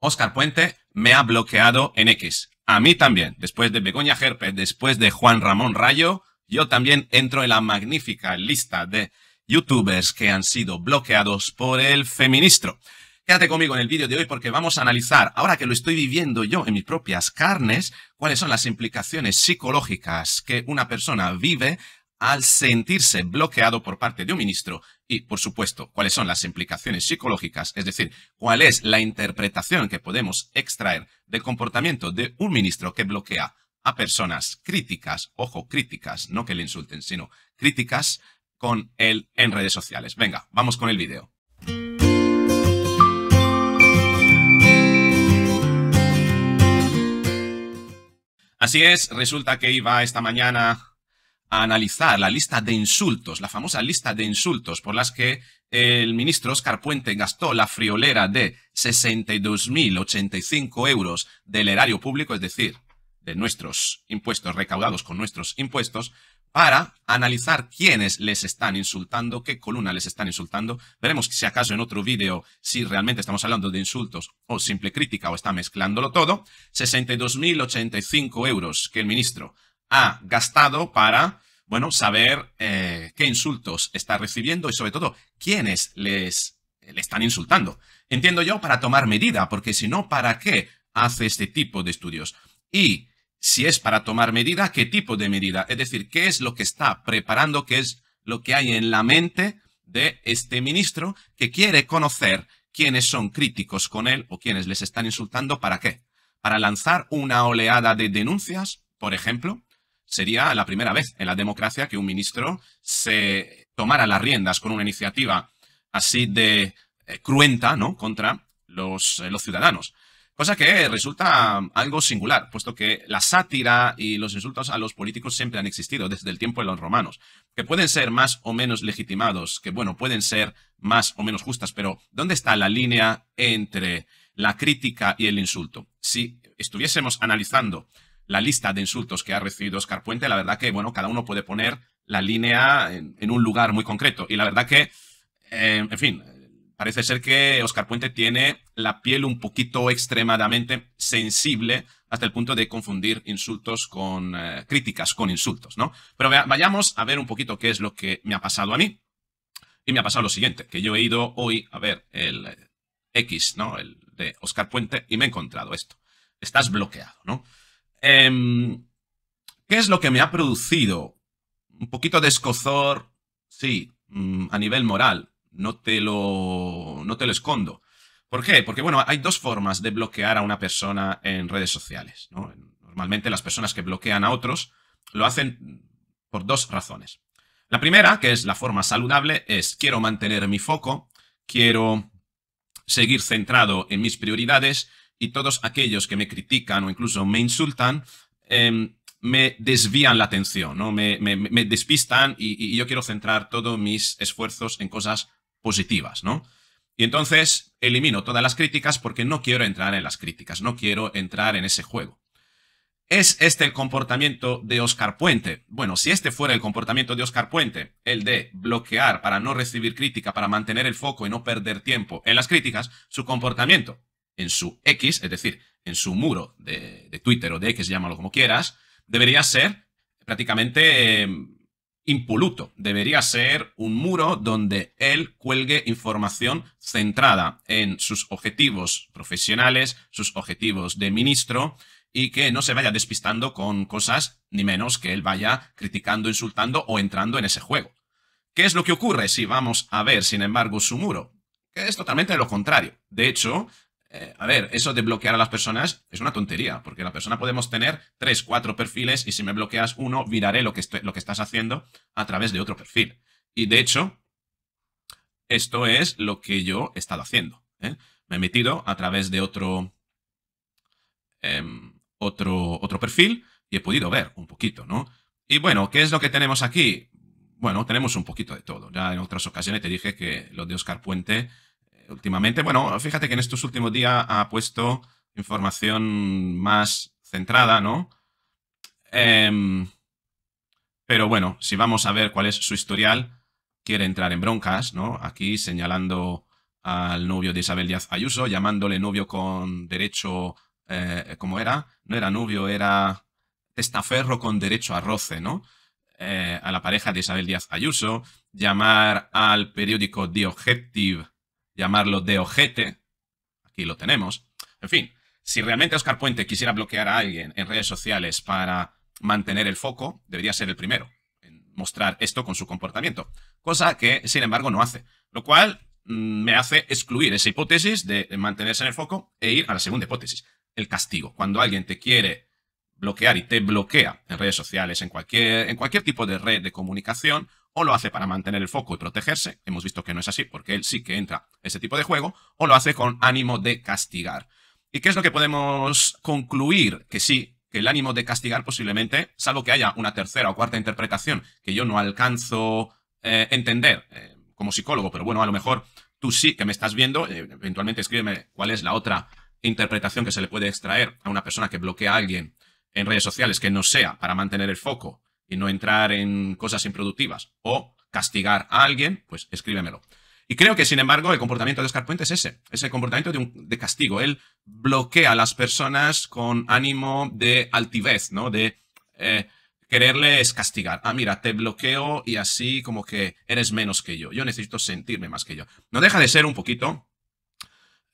Oscar Puente me ha bloqueado en X. A mí también. Después de Begoña Gerpe, después de Juan Ramón Rayo, yo también entro en la magnífica lista de youtubers que han sido bloqueados por el feministro. Quédate conmigo en el vídeo de hoy porque vamos a analizar, ahora que lo estoy viviendo yo en mis propias carnes, cuáles son las implicaciones psicológicas que una persona vive al sentirse bloqueado por parte de un ministro y, por supuesto, cuáles son las implicaciones psicológicas, es decir, cuál es la interpretación que podemos extraer del comportamiento de un ministro que bloquea a personas críticas, ojo, críticas, no que le insulten, sino críticas con él en redes sociales. Venga, vamos con el video. Así es, resulta que iba esta mañana analizar la lista de insultos, la famosa lista de insultos por las que el ministro Oscar Puente gastó la friolera de 62.085 euros del erario público, es decir, de nuestros impuestos recaudados con nuestros impuestos, para analizar quiénes les están insultando, qué columna les están insultando. Veremos si acaso en otro vídeo si realmente estamos hablando de insultos o simple crítica o está mezclándolo todo. 62.085 euros que el ministro ha gastado para, bueno, saber eh, qué insultos está recibiendo y sobre todo quiénes les, eh, le están insultando. Entiendo yo para tomar medida, porque si no, ¿para qué hace este tipo de estudios? Y si es para tomar medida, ¿qué tipo de medida? Es decir, ¿qué es lo que está preparando? ¿Qué es lo que hay en la mente de este ministro que quiere conocer quiénes son críticos con él o quiénes les están insultando? ¿Para qué? ¿Para lanzar una oleada de denuncias, por ejemplo? Sería la primera vez en la democracia que un ministro se tomara las riendas con una iniciativa así de eh, cruenta, ¿no? Contra los, eh, los ciudadanos. Cosa que resulta algo singular, puesto que la sátira y los insultos a los políticos siempre han existido desde el tiempo de los romanos, que pueden ser más o menos legitimados, que bueno, pueden ser más o menos justas, pero ¿dónde está la línea entre la crítica y el insulto? Si estuviésemos analizando la lista de insultos que ha recibido Oscar Puente, la verdad que, bueno, cada uno puede poner la línea en, un lugar muy concreto. Y la verdad que, eh, en fin, parece ser que Oscar Puente tiene la piel un poquito extremadamente sensible hasta el punto de confundir insultos con eh, críticas, con insultos, ¿no? Pero vayamos a ver un poquito qué es lo que me ha pasado a mí. Y me ha pasado lo siguiente, que yo he ido hoy a ver el X, ¿no? El de Oscar Puente y me he encontrado esto. Estás bloqueado, ¿no? Em, ¿Qué es lo que me ha producido? Un poquito de escozor, sí, mm, a nivel moral. No te lo, no te lo escondo. ¿Por qué? Porque, bueno, hay dos formas de bloquear a una persona en redes sociales. Normalmente las personas que bloquean a otros lo hacen por dos razones. La primera, que es la forma saludable, es quiero mantener mi foco, quiero seguir centrado en mis prioridades y todos aquellos que me critican o incluso me insultan, em, me desvían la atención, ¿no? me, me, despistan y, y, yo quiero centrar todos mis esfuerzos en cosas positivas. ¿no? Y entonces elimino todas las críticas porque no quiero entrar en las críticas, no quiero entrar en ese juego. ¿Es este el comportamiento de Oscar Puente? Bueno, si este fuera el comportamiento de Oscar Puente, el de bloquear para no recibir crítica, para mantener el foco y no perder tiempo en las críticas, su comportamiento en su X, es decir, en su muro de, Twitter o de X, llámalo como quieras, debería ser prácticamente em, impoluto. Debería ser un muro donde él cuelgue información centrada en sus objetivos profesionales, sus objetivos de ministro, y que no se vaya despistando con cosas, ni menos que él vaya criticando, insultando o entrando en ese juego. ¿Qué es lo que ocurre si vamos a ver, sin embargo, su muro? Que es totalmente lo contrario. De hecho, eh, a ver, eso de bloquear a las personas es una tontería, porque la persona podemos tener tres, cuatro perfiles y si me bloqueas uno, viraré lo que, estás haciendo a través de otro perfil. Y de hecho, esto es lo que yo he estado haciendo. ¿eh? Me he metido a través de otro, em, otro, otro perfil y he podido ver un poquito, ¿no? Y bueno, ¿qué es lo que tenemos aquí? Bueno, tenemos un poquito de todo. Ya en otras ocasiones te dije que lo de Oscar Puente últimamente, bueno, fíjate que en estos últimos días ha puesto información más centrada, ¿no? Em, pero bueno, si vamos a ver cuál es su historial, quiere entrar en broncas, ¿no? Aquí señalando al novio de Isabel Díaz Ayuso, llamándole novio con derecho, eh, ¿cómo era? No era novio, era testaferro con derecho a roce, ¿no? Eh, a la pareja de Isabel Díaz Ayuso, llamar al periódico The Objective llamarlo de ojete, aquí lo tenemos. En fin, si realmente Oscar Puente quisiera bloquear a alguien en redes sociales para mantener el foco, debería ser el primero en mostrar esto con su comportamiento, cosa que sin embargo no hace, lo cual mm, me hace excluir esa hipótesis de mantenerse en el foco e ir a la segunda hipótesis, el castigo. Cuando alguien te quiere bloquear y te bloquea en redes sociales, en cualquier, en cualquier tipo de red de comunicación, o lo hace para mantener el foco y protegerse, hemos visto que no es así porque él sí que entra ese tipo de juego, o lo hace con ánimo de castigar. ¿Y qué es lo que podemos concluir? Que sí, que el ánimo de castigar posiblemente, salvo que haya una tercera o cuarta interpretación que yo no alcanzo eh, entender eh, como psicólogo, pero bueno, a lo mejor tú sí que me estás viendo, eh, eventualmente escríbeme cuál es la otra interpretación que se le puede extraer a una persona que bloquea a alguien en redes sociales que no sea para mantener el foco y no entrar en cosas improductivas o castigar a alguien, pues escríbemelo. Y creo que, sin embargo, el comportamiento de Oscar Puente es ese, es el comportamiento de, castigo. Él bloquea a las personas con ánimo de altivez, ¿no? De eh, quererles castigar. Ah, mira, te bloqueo y así como que eres menos que yo. Yo necesito sentirme más que yo. No deja de ser un poquito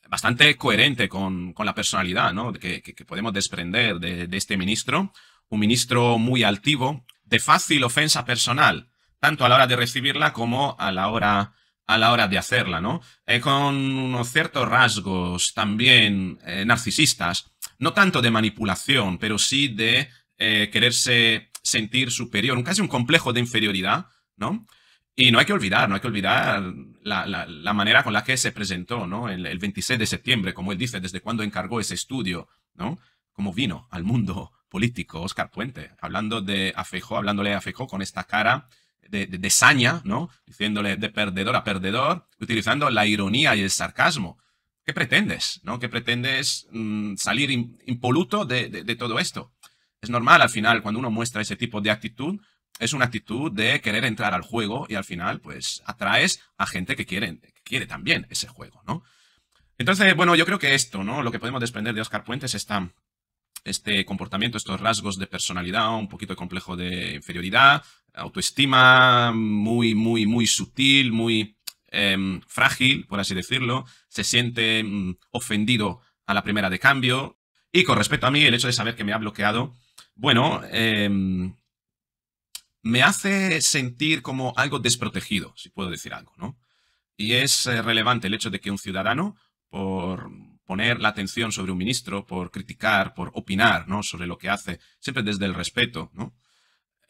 bastante coherente con, la personalidad, ¿no? Que, que, podemos desprender de este ministro. Un ministro muy altivo, de fácil ofensa personal, tanto a la hora de recibirla como a la hora, a la hora de hacerla, ¿no? Eh, con unos ciertos rasgos también eh, narcisistas, no tanto de manipulación, pero sí de eh, quererse sentir superior, Un casi un complejo de inferioridad, ¿no? Y no hay que olvidar, no hay que olvidar la, manera con la que se presentó, ¿no? El, el, 26 de septiembre, como él dice, desde cuando encargó ese estudio, ¿no? Cómo vino al mundo político, Oscar Puente, hablando de Afejo, hablándole a Afejo con esta cara de, saña, ¿no? Diciéndole de perdedor a perdedor, utilizando la ironía y el sarcasmo. ¿Qué pretendes? ¿no? ¿Qué pretendes mm, salir impoluto de, todo esto? Es normal al final, cuando uno muestra ese tipo de actitud, es una actitud de querer entrar al juego y al final, pues, atraes a gente que quiere, que quiere también ese juego, ¿no? Entonces, bueno, yo creo que esto, ¿no? Lo que podemos desprender de Oscar Puente es esta este comportamiento, estos rasgos de personalidad, un poquito de complejo de inferioridad, autoestima muy, muy, muy sutil, muy em, frágil, por así decirlo, se siente mm, ofendido a la primera de cambio. Y con respecto a mí, el hecho de saber que me ha bloqueado, bueno, em, me hace sentir como algo desprotegido, si puedo decir algo, ¿no? Y es eh, relevante el hecho de que un ciudadano, por poner la atención sobre un ministro, por criticar, por opinar ¿no? sobre lo que hace, siempre desde el respeto, ¿no?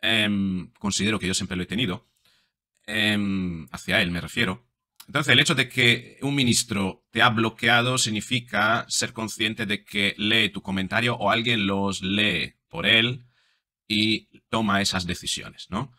Em, considero que yo siempre lo he tenido, em, hacia él me refiero. Entonces, el hecho de que un ministro te ha bloqueado significa ser consciente de que lee tu comentario o alguien los lee por él y toma esas decisiones, ¿no?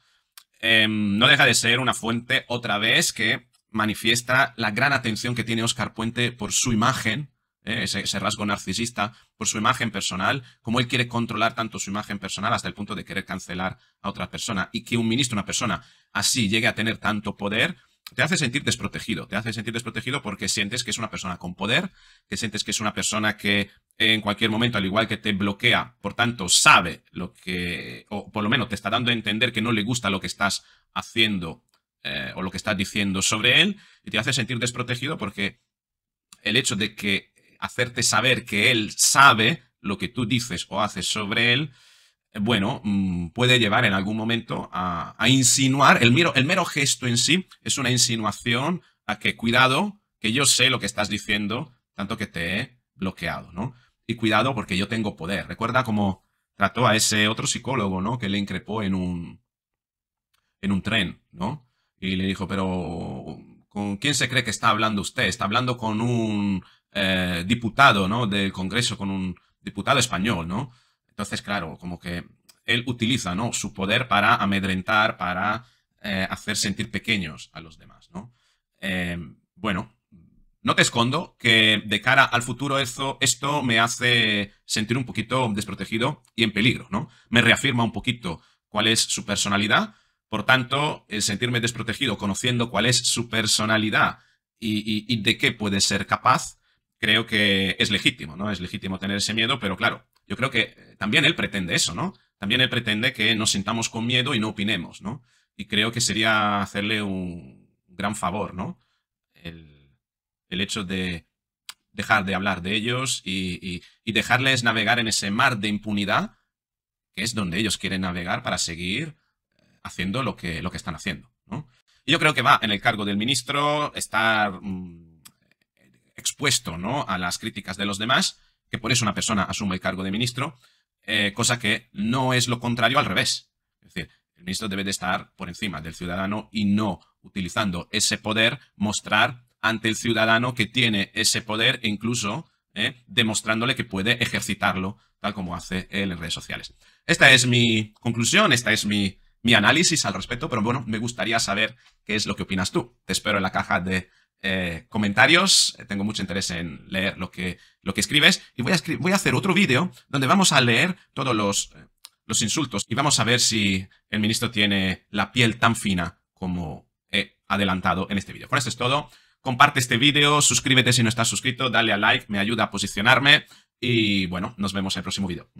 Em, no deja de ser una fuente, otra vez, que manifiesta la gran atención que tiene Oscar Puente por su imagen eh, ese, rasgo narcisista, por su imagen personal, cómo él quiere controlar tanto su imagen personal hasta el punto de querer cancelar a otra persona. Y que un ministro, una persona así, llegue a tener tanto poder, te hace sentir desprotegido. Te hace sentir desprotegido porque sientes que es una persona con poder, que sientes que es una persona que eh, en cualquier momento, al igual que te bloquea, por tanto, sabe lo que, o por lo menos te está dando a entender que no le gusta lo que estás haciendo eh, o lo que estás diciendo sobre él, y te hace sentir desprotegido porque el hecho de que hacerte saber que él sabe lo que tú dices o haces sobre él, eh, bueno, mm, puede llevar en algún momento a, insinuar, el mero, el mero gesto en sí es una insinuación a que cuidado, que yo sé lo que estás diciendo, tanto que te he bloqueado, ¿no? Y cuidado porque yo tengo poder. Recuerda cómo trató a ese otro psicólogo, ¿no? Que le increpó en un, en un tren, ¿no? Y le dijo, pero ¿con quién se cree que está hablando usted? Está hablando con un eh, diputado ¿no? del Congreso con un diputado español, ¿no? Entonces, claro, como que él utiliza ¿no? su poder para amedrentar, para eh, hacer sentir pequeños a los demás, ¿no? Eh, bueno, no te escondo que de cara al futuro esto, esto me hace sentir un poquito desprotegido y en peligro, ¿no? Me reafirma un poquito cuál es su personalidad, por tanto, el sentirme desprotegido conociendo cuál es su personalidad y, y de qué puede ser capaz, creo que es legítimo, ¿no? Es legítimo tener ese miedo, pero claro, yo creo que eh, también él pretende eso, ¿no? También él pretende que nos sintamos con miedo y no opinemos, ¿no? Y creo que sería hacerle un gran favor, ¿no? El, hecho de dejar de hablar de ellos y, dejarles navegar en ese mar de impunidad que es donde ellos quieren navegar para seguir eh, haciendo lo que, lo que están haciendo. ¿no? Y yo creo que va en el cargo del ministro estar mm, expuesto ¿no? a las críticas de los demás, que por eso una persona asume el cargo de ministro, eh, cosa que no es lo contrario al revés. Es decir, el ministro debe de estar por encima del ciudadano y no, utilizando ese poder, mostrar ante el ciudadano que tiene ese poder e incluso eh, demostrándole que puede ejercitarlo, tal como hace él en redes sociales. Esta es mi conclusión, esta es mi, mi análisis al respecto, pero bueno, me gustaría saber qué es lo que opinas tú. Te espero en la caja de eh, comentarios. Tengo mucho interés en leer lo que, lo que escribes. Y voy a, voy a hacer otro vídeo donde vamos a leer todos los, eh, los insultos y vamos a ver si el ministro tiene la piel tan fina como he adelantado en este vídeo. Con esto es todo. Comparte este vídeo, suscríbete si no estás suscrito, dale a like, me ayuda a posicionarme y bueno, nos vemos en el próximo vídeo.